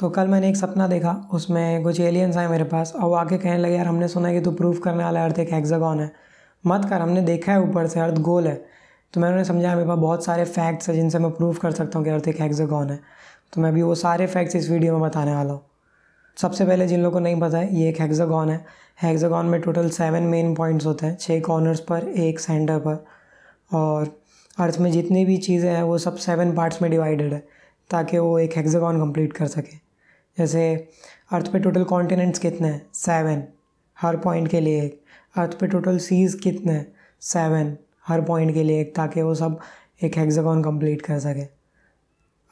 तो कल मैंने एक सपना देखा उसमें कुछ एलियंस आए मेरे पास और वो आके कहने लगे यार हमने सुना है कि तू प्रूफ करने वाला अर्थ एक हेक्सागॉन है मत कर हमने देखा है ऊपर से अर्थ गोल है तो मैंने उन्हें समझाया मेरे पास बहुत सारे फैक्ट्स हैं जिनसे मैं प्रूफ कर सकता हूँ कि अर्थ एक हेक्सागॉन है तो मैं अभी वो सारे फैक्ट्स इस वीडियो में बताने वाला हूँ सबसे पहले जिन लोगों को नहीं पता है ये एक हेक्सागॉन है हेक्सागॉन में टोटल सेवन मेन पॉइंट्स होते हैं छः कॉर्नर्स पर एक सेंटर पर और अर्थ में जितनी भी चीज़ें हैं वो सब सेवन पार्ट्स में डिवाइडेड है ताकि वो एक हेक्सागॉन कंप्लीट कर सकें जैसे अर्थ पे टोटल कॉन्टिनेंट्स कितने हैं सेवन हर पॉइंट के लिए एक अर्थ पे टोटल सीज़ कितने हैं सेवन हर पॉइंट के लिए एक ताकि वो सब एक हेक्सागोन कंप्लीट कर सके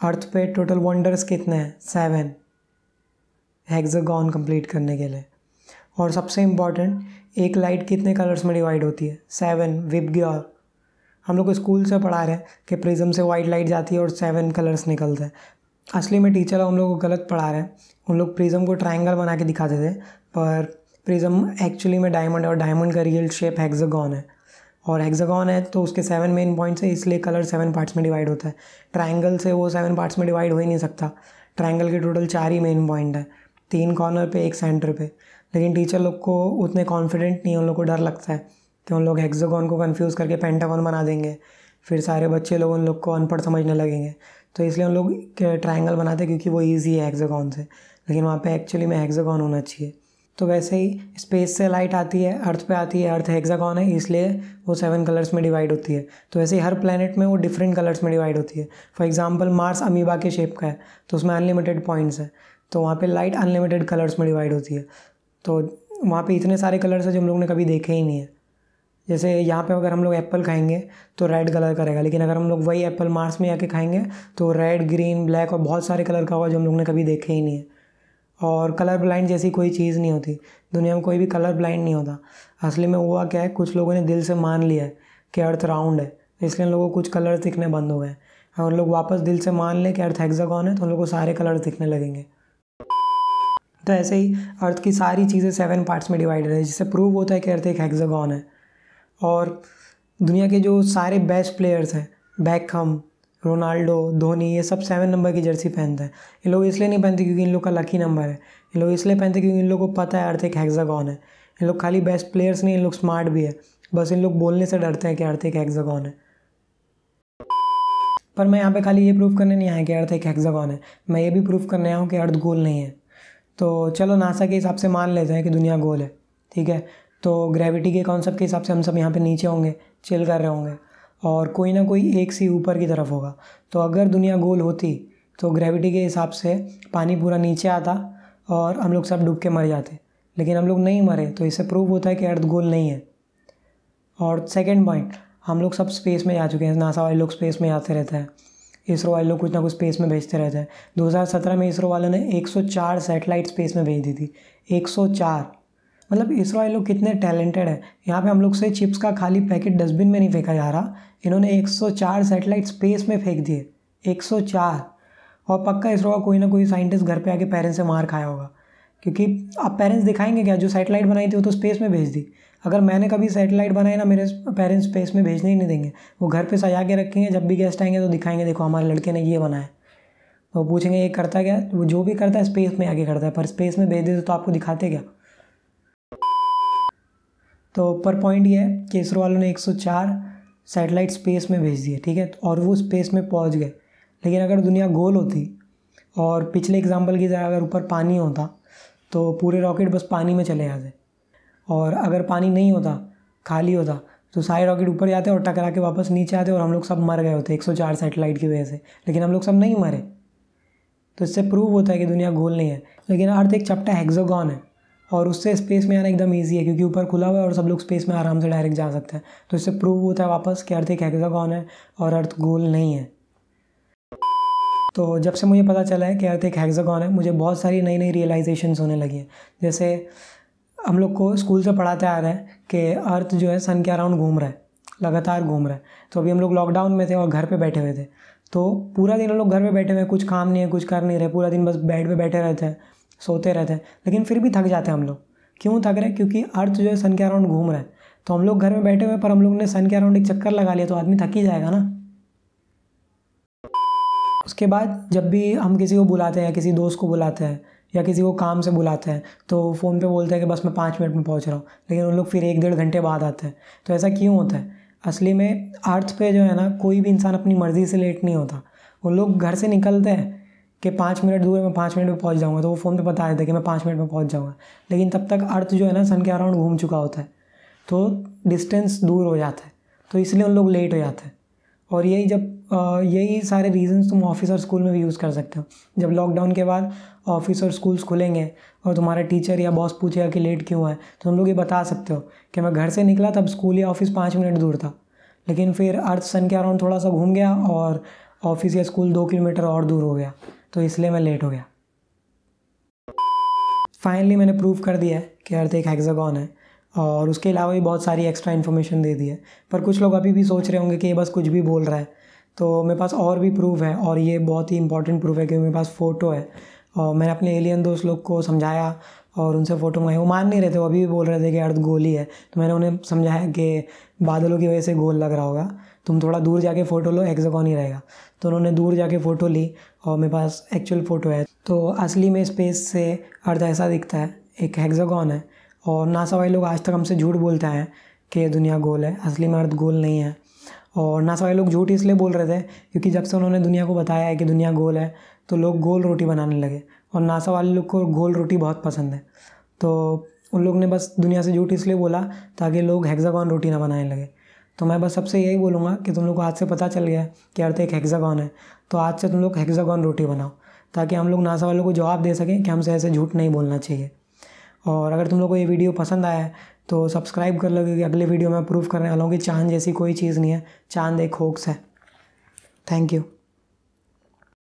अर्थ पे टोटल वंडर्स कितने हैं सेवन हेक्सागोन कंप्लीट करने के लिए और सबसे इम्पॉर्टेंट एक लाइट कितने कलर्स में डिवाइड होती है सेवन विप ग्योर हम लोग को स्कूल से पढ़ा रहे हैं कि प्रिज्म से वाइट लाइट जाती है और सेवन कलर्स निकलते हैं असली में टीचर हम लोग को गलत पढ़ा रहे हैं उन लोग प्रिज्म को ट्राइंगल बना के दिखाते थे पर प्रिज्म एक्चुअली में डायमंड और डायमंड का रियल शेप हेक्सागॉन है और हेक्सागॉन है तो उसके सेवन मेन पॉइंट्स है इसलिए कलर सेवन पार्ट्स में डिवाइड होता है ट्राइंगल से वो सेवन पार्ट्स में डिवाइड हो ही नहीं सकता ट्राइंगल के टोटल चार ही मेन पॉइंट है तीन कॉर्नर पे एक सेंटर पे लेकिन टीचर लोग को उतने कॉन्फिडेंट नहीं उन लोग को डर लगता है कि उन लोग हेक्सागॉन को कन्फ्यूज़ करके पेंटागॉन बना देंगे फिर सारे बच्चे लोग उन लोग को अनपढ़ समझने लगेंगे तो इसलिए हम लोग ट्राइंगल बनाते हैं क्योंकि वो ईजी है हेक्सागोन से लेकिन वहाँ पे एक्चुअली में हेक्सागोन होना चाहिए तो वैसे ही स्पेस से लाइट आती है अर्थ पे आती है अर्थ हेक्सागोन है इसलिए वो सेवन कलर्स में डिवाइड होती है तो वैसे ही हर प्लानट में वो डिफरेंट कलर्स में डिवाइड होती है फॉर एग्जांपल मार्स अमीबा के शेप का है तो उसमें अनलिमिटेड पॉइंट्स है तो वहाँ पे लाइट अनलिमिटेड कलर्स में डिवाइड होती है तो वहाँ पर इतने सारे कलर्स हैं जो हम लोग ने कभी देखे ही नहीं है जैसे यहाँ पे अगर हम लोग एप्पल खाएंगे तो रेड कलर का रहेगा लेकिन अगर हम लोग वही एप्पल मार्स में आके खाएंगे तो रेड ग्रीन ब्लैक और बहुत सारे कलर का होगा जो हम लोग ने कभी देखे ही नहीं है और कलर ब्लाइंड जैसी कोई चीज़ नहीं होती दुनिया में कोई भी कलर ब्लाइंड नहीं होता असली में हुआ क्या है कुछ लोगों ने दिल से मान लिया है कि अर्थ राउंड है इसलिए लोगों को कुछ कलर दिखने बंद हो गए और लोग वापस दिल से मान लें कि अर्थ हेक्सागॉन है तो उन लोगों को सारे कलर दिखने लगेंगे तो ऐसे ही अर्थ की सारी चीज़ें सेवन पार्ट्स में डिवाइडेड है जिससे प्रूव होता है कि अर्थ एक हेक्सागॉन है और दुनिया के जो सारे बेस्ट प्लेयर्स हैं बैकहम रोनाल्डो धोनी ये सब सेवन नंबर की जर्सी पहनते हैं ये लोग इसलिए नहीं पहनते क्योंकि इन लोग का लकी नंबर है ये लोग इसलिए पहनते क्योंकि इन लोग को पता है अर्थ एक है इन लोग खाली बेस्ट प्लेयर्स नहीं इन लोग स्मार्ट भी है बस इन लोग बोलने से डरते हैं कि अर्थ एक है पर मैं यहाँ पे खाली ये प्रूफ करने नहीं आया कि अर्थ एक हेक्सागॉन है मैं ये भी प्रूफ करने आया हूँ कि अर्थ गोल नहीं है तो चलो नासा के हिसाब से मान लेते हैं कि दुनिया गोल है ठीक है तो ग्रेविटी के कॉन्सेप्ट के हिसाब से हम सब यहाँ पे नीचे होंगे चिल कर रहे होंगे और कोई ना कोई एक सी ऊपर की तरफ होगा तो अगर दुनिया गोल होती तो ग्रेविटी के हिसाब से पानी पूरा नीचे आता और हम लोग सब डूब के मर जाते लेकिन हम लोग नहीं मरे तो इससे प्रूव होता है कि अर्थ गोल नहीं है और सेकेंड पॉइंट हम लोग सब स्पेस में जा चुके हैं नासा वाले लोग स्पेस में जाते रहते हैं इसरो वाले लोग कुछ ना कुछ स्पेस में भेजते रहते हैं 2017 में इसरो वाले ने 104 सैटेलाइट स्पेस में भेज दी थी 104 मतलब इसरो वाले लोग कितने टैलेंटेड हैं यहाँ पे हम लोग से चिप्स का खाली पैकेट डस्टबिन में नहीं फेंका जा रहा इन्होंने 104 सैटेलाइट स्पेस में फेंक दिए 104 और पक्का इसरो का कोई ना कोई साइंटिस्ट घर पे आके पेरेंट्स से मार खाया होगा क्योंकि अब पेरेंट्स दिखाएंगे क्या जो सैटेलाइट बनाई थी वो तो स्पेस में भेज दी अगर मैंने कभी सैटेलाइट बनाई ना मेरे पेरेंट्स स्पेस में भेजने ही नहीं देंगे वो घर पर सजा के रखेंगे जब भी गेस्ट आएंगे तो दिखाएंगे देखो हमारे लड़के ने ये बनाया वो पूछेंगे ये करता क्या वो जो भी करता है स्पेस में आके करता है पर स्पेस में भेज देते तो आपको दिखाते क्या तो पर पॉइंट ये है कि इसरो वालों ने 104 सैटेलाइट स्पेस में भेज दिए ठीक है और वो स्पेस में पहुंच गए लेकिन अगर दुनिया गोल होती और पिछले एग्जाम्पल की जगह अगर ऊपर पानी होता तो पूरे रॉकेट बस पानी में चले जाते और अगर पानी नहीं होता खाली होता तो सारे रॉकेट ऊपर जाते और टकरा के वापस नीचे आते और हम लोग सब मर गए होते 104 सैटेलाइट की वजह से लेकिन हम लोग सब नहीं मरे तो इससे प्रूव होता है कि दुनिया गोल नहीं है लेकिन अर्थ एक चपटा हेक्सागोन है और उससे स्पेस में आना एकदम ईजी है क्योंकि ऊपर खुला हुआ है और सब लोग स्पेस में आराम से डायरेक्ट जा सकते हैं तो इससे प्रूव होता है वापस कि अर्थ एक हेक्सागॉन है और अर्थ गोल नहीं है तो जब से मुझे पता चला है कि अर्थ एक हेक्सागॉन है मुझे बहुत सारी नई नई रियलाइजेशन होने लगी हैं जैसे हम लोग को स्कूल से पढ़ाते आ रहे हैं कि अर्थ जो है सन के अराउंड घूम रहा है लगातार घूम रहा है तो अभी हम लोग लॉकडाउन में थे और घर पे बैठे हुए थे तो पूरा दिन हम लोग घर पे बैठे हुए हैं कुछ काम नहीं है कुछ कर नहीं रहे पूरा दिन बस बेड पे बैठे रहते हैं सोते रहते हैं लेकिन फिर भी थक जाते हैं हम लोग क्यों थक रहे हैं क्योंकि अर्थ जो है सन के अराउंड घूम रहा है तो हम लोग घर में बैठे हुए पर हम लोग ने सन के अराउंड एक चक्कर लगा लिया तो आदमी थक ही जाएगा ना उसके बाद जब भी हम किसी को बुलाते हैं या किसी दोस्त को बुलाते हैं या किसी को काम से बुलाते हैं तो फ़ोन पे बोलते हैं कि बस मैं पाँच मिनट में पहुंच रहा हूँ लेकिन उन लोग फिर एक डेढ़ घंटे बाद आते हैं तो ऐसा क्यों होता है असली में अर्थ पे जो है ना कोई भी इंसान अपनी मर्ज़ी से लेट नहीं होता वो लोग घर से निकलते हैं कि पाँच मिनट दूर है मैं पाँच मिनट में पहुँच जाऊँगा तो वो फ़ोन पे बता देता है कि मैं पाँच मिनट में पहुँच जाऊँगा लेकिन तब तक अर्थ जो है ना सन के अराउंड घूम चुका होता है तो डिस्टेंस दूर हो जाता है तो इसलिए उन लोग लेट हो जाते हैं और यही जब यही सारे रीजंस तुम ऑफिस और स्कूल में भी यूज़ कर सकते हो जब लॉकडाउन के बाद ऑफिस और स्कूल्स खुलेंगे और तुम्हारे टीचर या बॉस पूछेगा कि लेट क्यों है तो तुम लोग ये बता सकते हो कि मैं घर से निकला तब स्कूल या ऑफिस पाँच मिनट दूर था लेकिन फिर अर्थ सन के अराउंड थोड़ा सा घूम गया और ऑफिस या स्कूल दो किलोमीटर और दूर हो गया तो इसलिए मैं लेट हो गया फाइनली मैंने प्रूव कर दिया है कि अर्थ एक हेक्सागॉन है और उसके अलावा भी बहुत सारी एक्स्ट्रा इन्फॉर्मेशन दे दी है पर कुछ लोग अभी भी सोच रहे होंगे कि ये बस कुछ भी बोल रहा है तो मेरे पास और भी प्रूफ है और ये बहुत ही इंपॉर्टेंट प्रूफ है क्योंकि मेरे पास फ़ोटो है और मैंने अपने एलियन दोस्त लोग को समझाया और उनसे फ़ोटो मंगाई वो मान नहीं रहे थे वो अभी भी बोल रहे थे कि अर्थ गोल ही है तो मैंने उन्हें समझाया कि बादलों की वजह से गोल लग रहा होगा तुम थोड़ा दूर जाके फ़ोटो लो हेक्सागोन ही रहेगा तो उन्होंने दूर जाके फ़ोटो ली और मेरे पास एक्चुअल फ़ोटो है तो असली में स्पेस से अर्थ ऐसा दिखता है एक हैगजॉन है और नासा वाले लोग आज तक हमसे झूठ बोलते हैं कि दुनिया गोल है असली में अर्थ गोल नहीं है और नासा वाले लोग झूठ इसलिए बोल रहे थे क्योंकि जब से उन्होंने दुनिया को बताया है कि दुनिया गोल है तो लोग गोल रोटी बनाने लगे और नासा वाले लोग को गोल रोटी बहुत पसंद है तो उन लोग ने बस दुनिया से झूठ इसलिए बोला ताकि लोग हेक्सागॉन रोटी ना बनाने लगे तो मैं बस सबसे यही बोलूँगा कि तुम लोग को आज से पता चल गया कि अर्थ एक हेक्सागॉन है तो आज से तुम लोग हेक्सागॉन रोटी बनाओ ताकि हम लोग नासा वालों को जवाब दे सकें कि हमसे ऐसे झूठ नहीं बोलना चाहिए और अगर तुम लोग को ये वीडियो पसंद आया है तो सब्सक्राइब कर लो क्योंकि अगले वीडियो में प्रूफ करने वाला हूँ कि चांद जैसी कोई चीज़ नहीं है चांद एक होक्स है थैंक यू